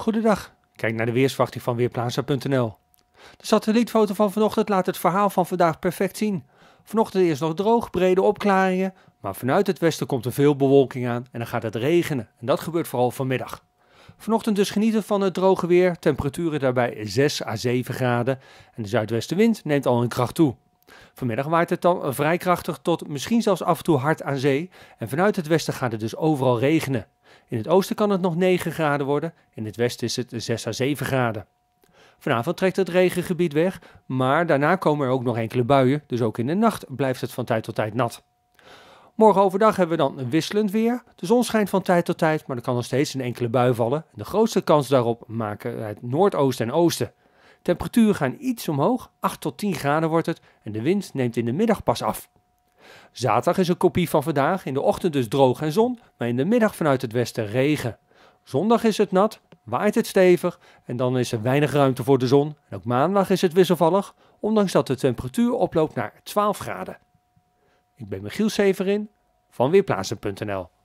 Goedendag, kijk naar de weersverwachting van Weerplaza.nl. De satellietfoto van vanochtend laat het verhaal van vandaag perfect zien. Vanochtend is nog droog, brede opklaringen, maar vanuit het westen komt er veel bewolking aan en dan gaat het regenen. En dat gebeurt vooral vanmiddag. Vanochtend dus genieten van het droge weer, temperaturen daarbij 6 à 7 graden en de zuidwestenwind neemt al in kracht toe. Vanmiddag waait het dan vrij krachtig tot misschien zelfs af en toe hard aan zee en vanuit het westen gaat het dus overal regenen. In het oosten kan het nog 9 graden worden, in het westen is het 6 à 7 graden. Vanavond trekt het regengebied weg, maar daarna komen er ook nog enkele buien, dus ook in de nacht blijft het van tijd tot tijd nat. Morgen overdag hebben we dan een wisselend weer. De zon schijnt van tijd tot tijd, maar er kan nog steeds een enkele bui vallen. De grootste kans daarop maken het noordoosten en oosten. Temperaturen gaan iets omhoog, 8 tot 10 graden wordt het, en de wind neemt in de middag pas af. Zaterdag is een kopie van vandaag. In de ochtend dus droog en zon, maar in de middag vanuit het westen regen. Zondag is het nat, waait het stevig en dan is er weinig ruimte voor de zon. En ook maandag is het wisselvallig, ondanks dat de temperatuur oploopt naar 12 graden. Ik ben Michiel Severin van Weerplaatsen.nl